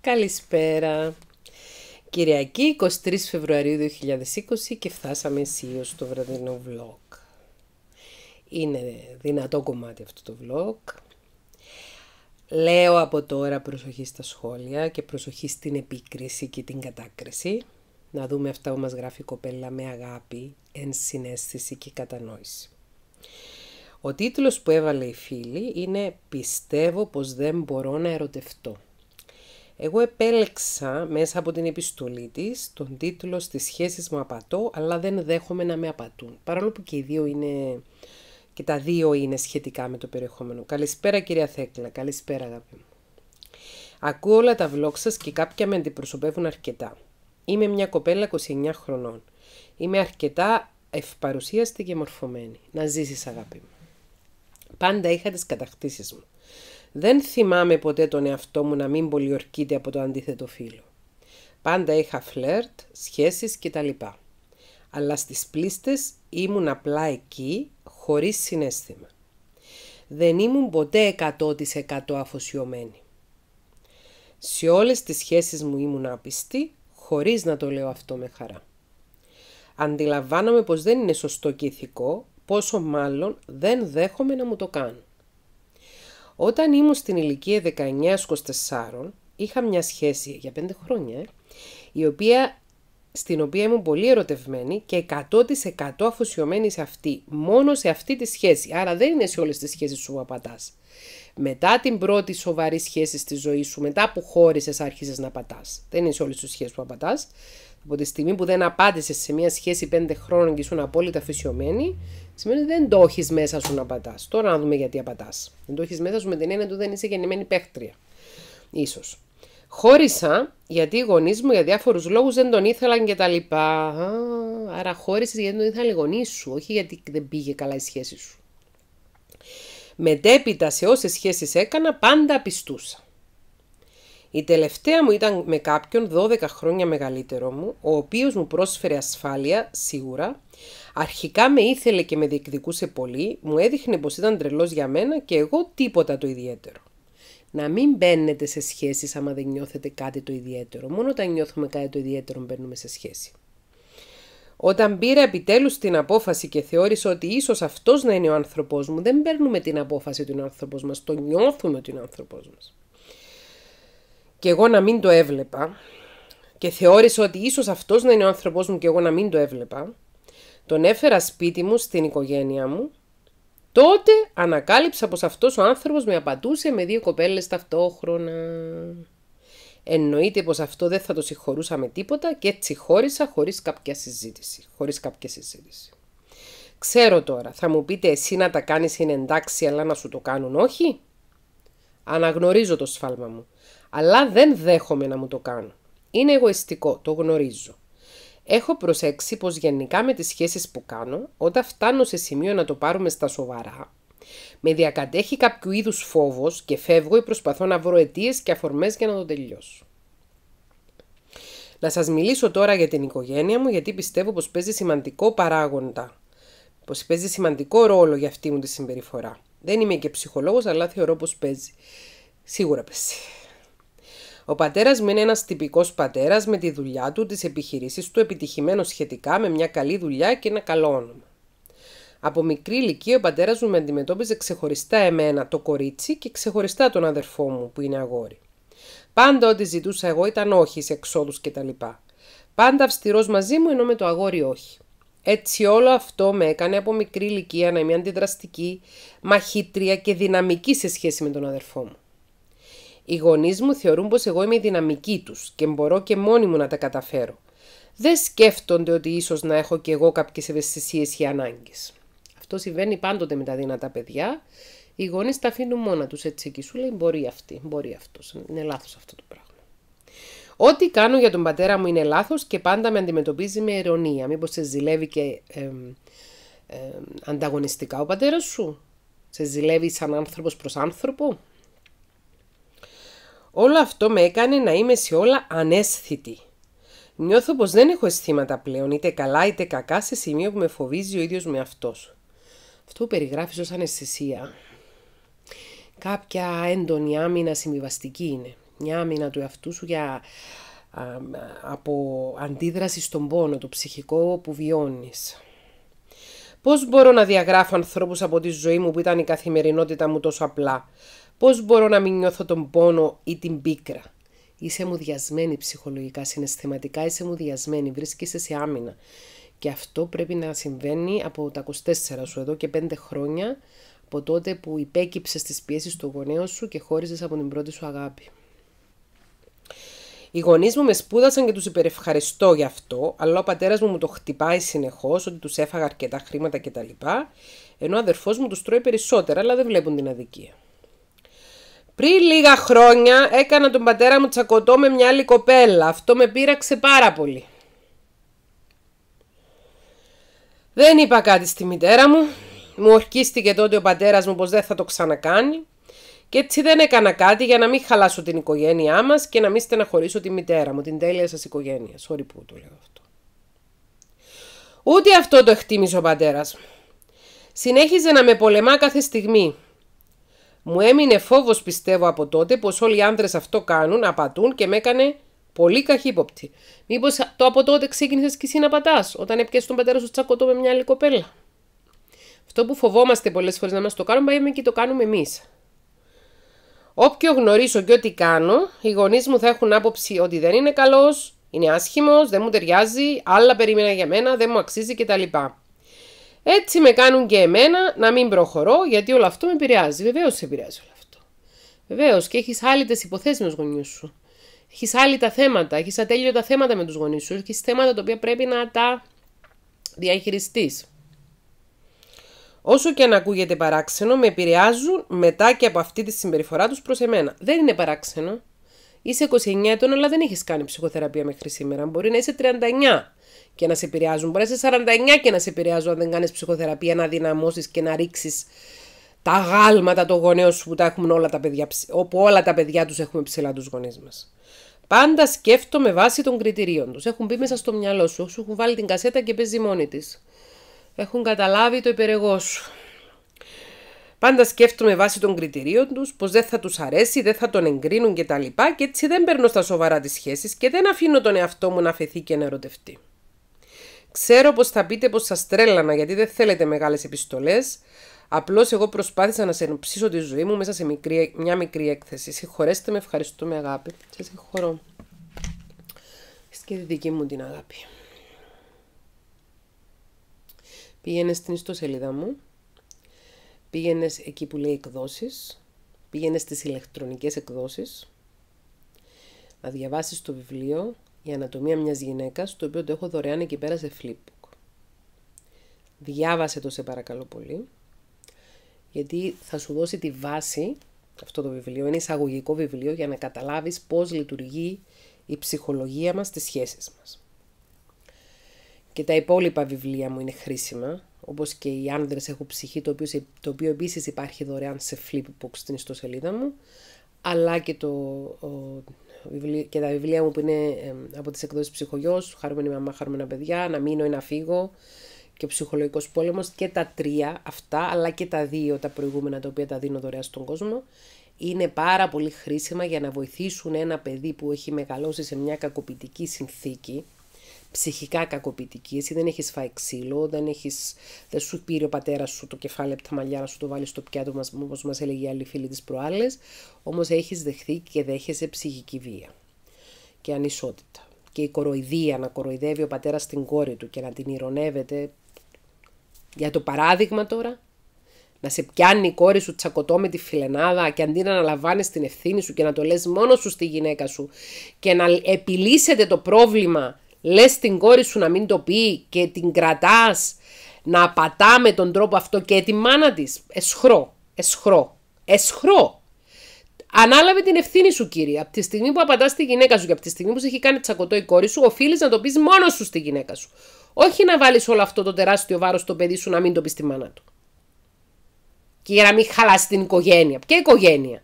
Καλησπέρα. Κυριακή 23 Φεβρουαρίου 2020 και φτάσαμε εσείω στο βραδινό vlog. Είναι δυνατό κομμάτι αυτό το vlog. Λέω από τώρα προσοχή στα σχόλια και προσοχή στην επίκριση και την κατάκριση. Να δούμε αυτά που μας γράφει η κοπέλα με αγάπη, ενσυναίσθηση και κατανόηση. Ο τίτλος που έβαλε η φίλη είναι «Πιστεύω πως δεν μπορώ να ερωτευτώ». Εγώ επέλεξα μέσα από την επιστολή της τον τίτλο «Στις σχέσεις μου απατώ, αλλά δεν δέχομαι να με απατούν». Παρόλο που και οι δύο είναι... Και τα δύο είναι σχετικά με το περιεχόμενο. Καλησπέρα κυρία Θέκλα, καλησπέρα αγάπη μου. Ακούω όλα τα vlog σας και κάποια με αντιπροσωπεύουν αρκετά. Είμαι μια κοπέλα 29 χρονών. Είμαι αρκετά ευπαρουσίαστη και μορφωμένη. Να ζήσεις αγάπη μου. Πάντα είχα τις κατακτήσεις μου. Δεν θυμάμαι ποτέ τον εαυτό μου να μην πολιορκείται από το αντίθετο φίλο. Πάντα είχα φλερτ, σχέσεις κτλ. Αλλά στις πλήστες ήμουν απλά εκεί, χωρίς συνέστημα. Δεν ήμουν ποτέ 100% αφοσιωμένη. Σε όλες τις σχέσεις μου ήμουν απιστή, χωρίς να το λέω αυτό με χαρά. Αντιλαμβάνομαι πως δεν είναι σωστό και πόσο μάλλον δεν δέχομαι να μου το κάνουν. Όταν ήμουν στην ηλικία 19-24, είχα μια σχέση για 5 χρόνια, η οποία, στην οποία ήμουν πολύ ερωτευμένη και 100% αφοσιωμένη σε αυτή, μόνο σε αυτή τη σχέση. Άρα δεν είναι σε όλες τις σχέσεις σου που απατάς. Μετά την πρώτη σοβαρή σχέση στη ζωή σου, μετά που χώρισες, άρχισες να πατάς. Δεν είναι σε όλες τις σχέσεις που απατάς. Από τη στιγμή που δεν απάντησες σε μια σχέση 5 χρόνων και ήσουν απόλυτα αφοσιωμένη, σημαίνει ότι δεν το έχεις μέσα σου να πατάς. Τώρα να δούμε γιατί απατάς. Δεν το έχεις μέσα σου με την έννοια του δεν είσαι γεννημένη παίχτρια. σω. Χώρισα γιατί οι γονείς μου για διάφορους λόγους δεν τον ήθελαν και τα λοιπά. Α, άρα χώρισες γιατί δεν τον ήθελαν οι γονείς σου, όχι γιατί δεν πήγε καλά η σχέση σου. Μετέπειτα σε όσες σχέσεις έκανα, πάντα πιστούσα. Η τελευταία μου ήταν με κάποιον 12 χρόνια μεγαλύτερο μου, ο οποίος μου πρόσφερε ασφάλεια, σίγουρα, Αρχικά με ήθελε και με διεκδικούσε πολύ, μου έδειχνε πως ήταν τρελός για μένα και εγώ τίποτα το ιδιαίτερο. Να μην μπαίνετε σε σχέσεις άμα δεν νιώθετε κάτι το ιδιαίτερο. Μόνο όταν νιώθουμε κάτι το ιδιαίτερο μπαίνουμε σε σχέση. Όταν πήρα επιτέλους την απόφαση και θεώρησε ότι ίσως αυτός να είναι ο άνθρωπός μου, δεν παίρνουμε την απόφαση του είναι ο άνθρωπός μας, το νιώθουμε ότι είναι ο άνθρωπός μας. Και εγώ να μην το έβλεπα και θεώρησε ότι ίσως αυτός να είναι ο άνθρωπός μου και εγώ να μην το έβλεπα, τον έφερα σπίτι μου στην οικογένεια μου, τότε ανακάλυψα πως αυτός ο άνθρωπος με απατούσε με δύο κοπέλες ταυτόχρονα. Εννοείται πως αυτό δεν θα το συγχωρούσα με τίποτα και έτσι χώρισα χωρίς κάποια συζήτηση. Χωρίς κάποια συζήτηση. Ξέρω τώρα, θα μου πείτε εσύ να τα κάνεις είναι εντάξει αλλά να σου το κάνουν όχι. Αναγνωρίζω το σφάλμα μου, αλλά δεν δέχομαι να μου το κάνω. Είναι εγωιστικό, το γνωρίζω. Έχω προσέξει πως γενικά με τις σχέσεις που κάνω, όταν φτάνω σε σημείο να το πάρουμε στα σοβαρά, με διακατέχει κάποιο είδους φόβος και φεύγω ή προσπαθώ να βρω αιτίες και αφορμές για να το τελειώσω. Να σας μιλήσω τώρα για την οικογένεια μου γιατί πιστεύω πως παίζει σημαντικό παράγοντα, πως παίζει σημαντικό ρόλο για αυτή μου τη συμπεριφορά. Δεν είμαι και ψυχολόγος αλλά θεωρώ πως παίζει. Σίγουρα παίζει. Ο πατέρας μου είναι ένας τυπικός πατέρας με τη δουλειά του, τις επιχειρήσεις του, επιτυχημένο σχετικά με μια καλή δουλειά και ένα καλό όνομα. Από μικρή ηλικία ο πατέρας μου με αντιμετώπιζε ξεχωριστά εμένα το κορίτσι και ξεχωριστά τον αδερφό μου που είναι αγόρι. Πάντα ό,τι ζητούσα εγώ ήταν όχι σε εξόδους κτλ. Πάντα αυστηρός μαζί μου ενώ με το αγόρι όχι. Έτσι όλο αυτό με έκανε από μικρή ηλικία να είμαι αντιδραστική, μαχήτρια και δυναμική σε σχέση με τον αδερφό μου. Οι γονείς μου θεωρούν πως εγώ είμαι η δυναμική τους και μπορώ και μόνη μου να τα καταφέρω. Δεν σκέφτονται ότι ίσως να έχω και εγώ κάποιες ευαισθησίες ή ανάγκες. Αυτό συμβαίνει πάντοτε με τα δυνατά παιδιά. Οι γονείς τα αφήνουν μόνα τους έτσι εκεί. Σου λέει μπορεί αυτή, μπορεί αυτός. Είναι λάθος αυτό το πράγμα. Ό,τι κάνω για τον πατέρα μου είναι λάθος και πάντα με αντιμετωπίζει με ειρωνία. Μήπως σε ζηλεύει και ε, ε, ανταγωνιστικά ο πατέρας σου, σε ζηλεύει σαν άνθρωπος προς άνθρωπο. Όλο αυτό με έκανε να είμαι σε όλα ανέσθητη. Νιώθω πως δεν έχω αισθήματα πλέον, είτε καλά είτε κακά, σε σημείο που με φοβίζει ο ίδιος με αυτός. Αυτό που περιγράφεις ως αναισθησία. Κάποια έντονη άμυνα συμβιβαστική είναι. Μια άμυνα του εαυτού σου για, από αντίδραση στον πόνο, το ψυχικό που βιώνεις. Πώς μπορώ να διαγράφω ανθρώπους από τη ζωή μου που ήταν η καθημερινότητα μου τόσο απλά. Πώς μπορώ να μην νιώθω τον πόνο ή την πίκρα. Είσαι μουδιασμένη ψυχολογικά, συναισθηματικά είσαι μουδιασμένη, βρίσκεσαι σε άμυνα. Και αυτό πρέπει να συμβαίνει από τα 24 σου εδώ και 5 χρόνια, από τότε που υπέκυψες τις πιέσεις του γονέου σου και χώριζες από την πρώτη σου αγάπη. Οι γονείς μου με σπούδασαν και τους υπερευχαριστώ γι' αυτό, αλλά ο πατέρας μου μου το χτυπάει συνεχώς ότι τους έφαγα αρκετά χρήματα κτλ. Ενώ ο αδερφός μου τους τρώει περισσότερα, αλλά δεν βλέπουν την αδικία. Πριν λίγα χρόνια έκανα τον πατέρα μου τσακωτό με μια άλλη κοπέλα. Αυτό με πείραξε πάρα πολύ. Δεν είπα κάτι στη μητέρα μου. Μου ορκίστηκε τότε ο πατέρας μου πως δεν θα το ξανακάνει. Και έτσι δεν έκανα κάτι για να μην χαλάσω την οικογένειά μας και να μην στεναχωρήσω τη μητέρα μου, την τέλεια σας οικογένεια. Sorry που το λέω αυτό. Ούτε αυτό το εκτίμησε ο πατέρας μου. Συνέχιζε να με πολεμά κάθε στιγμή. Μου έμεινε φόβος, πιστεύω από τότε πως όλοι οι άνδρες αυτό κάνουν, απατούν και με έκανε πολύ καχύποπτη. Μήπως το από τότε ξεκίνησες κι εσύ να πατάς όταν έπιασες τον πατέρα σου τσακωτό με μια άλλη κοπέλα. Αυτό που φοβόμαστε πολλές φορές να μας το κάνουμε, πάμε και το κάνουμε εμείς. Όποιο γνωρίσω και ό,τι κάνω, οι γονείς μου θα έχουν άποψη ότι δεν είναι καλός, είναι άσχημος, δεν μου ταιριάζει, άλλα περίμενα για μένα, δεν μου αξίζει κτλ. Έτσι με κάνουν και εμένα να μην προχωρώ, γιατί όλο αυτό με επηρεάζει. Βεβαίως σε επηρεάζει όλο αυτό. Βεβαίως και έχεις άλλητε υποθέσεις με τους γονεί σου. Έχεις τα θέματα, έχεις ατέλειωτα θέματα με τους γονείς σου. Έχεις θέματα τα οποία πρέπει να τα διαχειριστείς. Όσο και αν ακούγεται παράξενο, με επηρεάζουν μετά και από αυτή τη συμπεριφορά τους προς εμένα. Δεν είναι παράξενο. Είσαι 29 ετών, αλλά δεν έχεις κάνει ψυχοθεραπεία μέχρι σήμερα. Μπορεί να είσαι 39 και να σε επηρεάζουν. Μπορεί να είσαι 49 και να σε επηρεάζουν, αν δεν κάνεις ψυχοθεραπεία, να δυναμώσεις και να ρίξεις τα γάλματα των γονέων σου που τα έχουν όλα τα παιδιά, όπου όλα τα παιδιά τους έχουμε ψηλά τους γονείς μας. Πάντα σκέφτομαι βάσει των κριτηρίων τους. Έχουν μπει μέσα στο μυαλό σου, σου έχουν βάλει την κασέτα και παίζει μόνη της. Έχουν καταλάβει το υπερεγό σου. Πάντα σκέφτομαι βάσει των κριτηρίων τους πως δεν θα τους αρέσει, δεν θα τον εγκρίνουν κτλ. Και έτσι δεν παίρνω στα σοβαρά τις σχέσεις και δεν αφήνω τον εαυτό μου να αφαιθεί και να ερωτευτεί. Ξέρω πως θα πείτε πως σας τρέλανα γιατί δεν θέλετε μεγάλες επιστολές. Απλώς εγώ προσπάθησα να σε ψήσω τη ζωή μου μέσα σε μικρή, μια μικρή έκθεση. Συγχωρέστε με, ευχαριστούμε αγάπη. Σα συγχωρώ. Είσαι και τη δική μου την αγάπη. Πήγαινε στην ιστοσελίδα μου Πήγαινες εκεί που λέει εκδόσεις. πήγαινες στις ηλεκτρονικές εκδόσεις, να διαβάσεις το βιβλίο «Η ανατομία μιας γυναίκας», το οποίο το έχω δωρεάν εκεί πέρα σε flipbook. Διάβασε το σε παρακαλώ πολύ, γιατί θα σου δώσει τη βάση αυτό το βιβλίο, είναι εισαγωγικό βιβλίο για να καταλάβεις πώς λειτουργεί η ψυχολογία μας στις σχέσεις μας και τα υπόλοιπα βιβλία μου είναι χρήσιμα, όπως και οι άνδρες έχω ψυχή, το οποίος, το οποίο επίσης υπάρχει δωρεάν σε flipbook στην ιστοσελίδα μου, αλλά και, το, ο, και τα βιβλία μου που είναι από τις εκδόσεις ψυχογιός, χαρούμενη μαμά, χαρούμενα παιδιά, να μείνω ή να φύγω και ο ψυχολογικός πόλεμος και τα τρία αυτά, αλλά και τα δύο τα προηγούμενα τα οποία τα δίνω δωρεά στον κόσμο, είναι πάρα πολύ χρήσιμα για να βοηθήσουν ένα παιδί που έχει μεγαλώσει σε μια κακοποιητική συνθήκη, ψυχικά κακοποιητική. Εσύ δεν έχεις φάει ξύλο, δεν, έχεις, δεν σου πήρε ο πατέρας σου το κεφάλι από τα μαλλιά να σου το βάλει στο πιάτο, όπως μας έλεγε η άλλη φίλη της προάλλες. Όμως έχεις δεχθεί και δέχεσαι ψυχική βία και ανισότητα. Και η κοροϊδία, να κοροϊδεύει ο πατέρας την κόρη του και να την ηρωνεύεται. Για το παράδειγμα τώρα, να σε πιάνει η κόρη σου τσακωτό με τη φιλενάδα και αντί να αναλαμβάνεις την ευθύνη σου και να το λες μόνο σου στη γυναίκα σου και να επιλύσετε το πρόβλημα Λες την κόρη σου να μην το πει και την κρατάς να πατά με τον τρόπο αυτό και τη μάνα της Εσχρό, εσχρό, εσχρό. Ανάλαβε την ευθύνη σου, κύριε. Από τη στιγμή που απαντάς τη γυναίκα σου και από τη στιγμή που σε έχει κάνει τσακωτό η κόρη σου, οφείλεις να το πεις μόνος σου στη γυναίκα σου. Όχι να βάλεις όλο αυτό το τεράστιο βάρος στο παιδί σου να μην το πεις στη μάνα του. Και για να μην χαλάσει την οικογένεια. Ποια οικογένεια.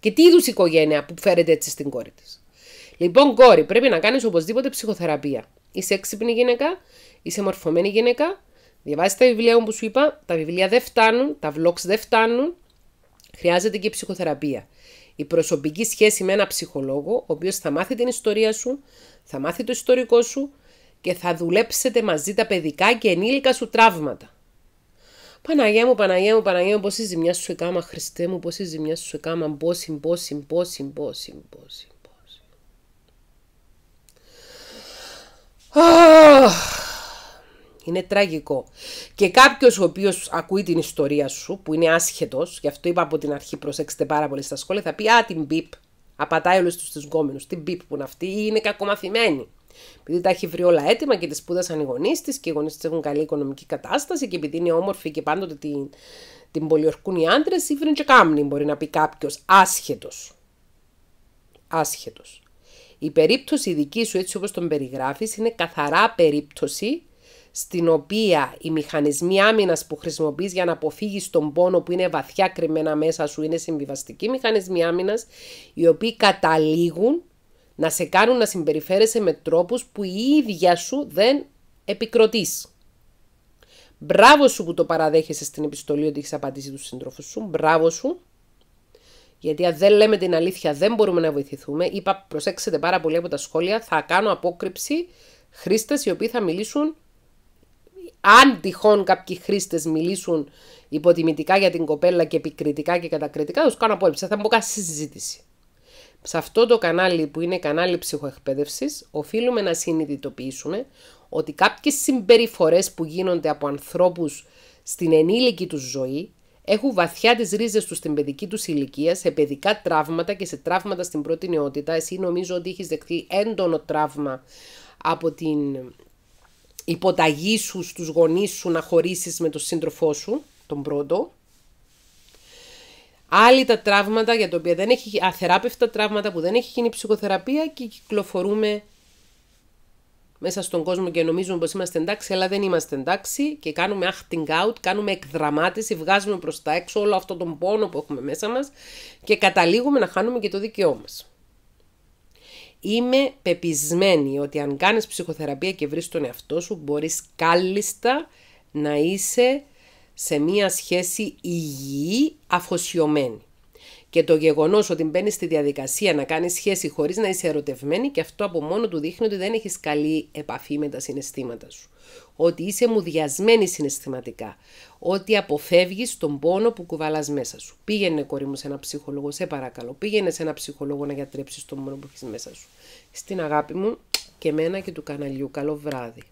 Και τι είδους οικογένεια που φέρεται έτσι στην κόρη της. Λοιπόν, κόρη, πρέπει να κάνεις οπωσδήποτε ψυχοθεραπεία. Είσαι έξυπνη γυναίκα, είσαι μορφωμένη γυναίκα. Διαβάζεις τα βιβλία μου που σου είπα. Τα βιβλία δεν φτάνουν, τα vlogs δεν φτάνουν. Χρειάζεται και ψυχοθεραπεία. Η προσωπική σχέση με ένα ψυχολόγο, ο οποίος θα μάθει την ιστορία σου, θα μάθει το ιστορικό σου και θα δουλέψετε μαζί τα παιδικά και ενήλικα σου τραύματα. Παναγία μου, Παναγία μου, Παναγία μου, πόση ζημιά σου έκανα, Χριστέ μου, πόση ζημιά σου έκανα, πόση, πόση, πόση, πόση, πόση. Είναι τραγικό. Και κάποιος ο οποίος ακούει την ιστορία σου, που είναι άσχετος, γι' αυτό είπα από την αρχή: προσέξτε πάρα πολύ στα σχόλια, θα πει Α, την μπίπ. Απατάει όλους τους γκόμενους. Την μπίπ που είναι αυτή, ή είναι κακομαθημένη. Επειδή τα έχει βρει όλα έτοιμα και τη σπούδασαν οι γονείς της και οι γονείς της έχουν καλή οικονομική κατάσταση και επειδή είναι όμορφη και πάντοτε την, την πολιορκούν οι άντρες, ή και κάμνη, μπορεί να πει κάποιος άσχετος. Άσχετος. Η περίπτωση δική σου έτσι όπως τον περιγράφεις είναι καθαρά περίπτωση στην οποία οι μηχανισμοί άμυνας που χρησιμοποιείς για να αποφύγεις τον πόνο που είναι βαθιά κρυμμένα μέσα σου είναι συμβιβαστικοί μηχανισμοί άμυνας, οι οποίοι καταλήγουν να σε κάνουν να συμπεριφέρεσαι με τρόπους που η ίδια σου δεν επικροτείς. Μπράβο σου που το παραδέχεσαι στην επιστολή ότι έχεις απαντήσει τους συντρόφους σου. Μπράβο σου γιατί αν δεν λέμε την αλήθεια, δεν μπορούμε να βοηθηθούμε. Είπα, προσέξτε πάρα πολύ από τα σχόλια, θα κάνω απόκρυψη χρήστες οι οποίοι θα μιλήσουν. Αν τυχόν κάποιοι χρήστες μιλήσουν υποτιμητικά για την κοπέλα και επικριτικά και κατακριτικά, θα τους κάνω απόκρυψη. Θα μου κάνει συζήτηση. Σε αυτό το κανάλι που είναι κανάλι ψυχοεκπαίδευσης, οφείλουμε να συνειδητοποιήσουμε ότι κάποιες συμπεριφορές που γίνονται από ανθρώπους στην ενήλικη τους ζωή έχουν βαθιά τις ρίζες τους στην παιδική τους ηλικία, σε παιδικά τραύματα και σε τραύματα στην πρώτη νεότητα. Εσύ νομίζω ότι έχεις δεχθεί έντονο τραύμα από την υποταγή σου στους γονείς σου να χωρίσεις με τον σύντροφό σου, τον πρώτο. Άλλοι τα τραύματα για τα οποία δεν έχει αθεράπευτα τραύματα που δεν έχει γίνει ψυχοθεραπεία και κυκλοφορούμε μέσα στον κόσμο και νομίζουμε πως είμαστε εντάξει, αλλά δεν είμαστε εντάξει και κάνουμε acting out, κάνουμε εκδραμάτιση, βγάζουμε προς τα έξω όλο αυτό τον πόνο που έχουμε μέσα μας και καταλήγουμε να χάνουμε και το δικαιό μας. Είμαι πεπισμένη ότι αν κάνεις ψυχοθεραπεία και βρεις τον εαυτό σου, μπορείς κάλλιστα να είσαι σε μία σχέση υγιή αφοσιωμένη. Και το γεγονός ότι μπαίνει στη διαδικασία να κάνεις σχέση χωρίς να είσαι ερωτευμένη, και αυτό από μόνο του δείχνει ότι δεν έχεις καλή επαφή με τα συναισθήματα σου. Ότι είσαι μουδιασμένη συναισθηματικά. Ότι αποφεύγεις τον πόνο που κουβαλάς μέσα σου. Πήγαινε, κορί μου, σε ένα ψυχολόγο, σε παρακαλώ. Πήγαινε σε ένα ψυχολόγο να γιατρέψεις τον πόνο που έχεις μέσα σου. Στην αγάπη μου και μένα και του καναλιού. Καλό βράδυ.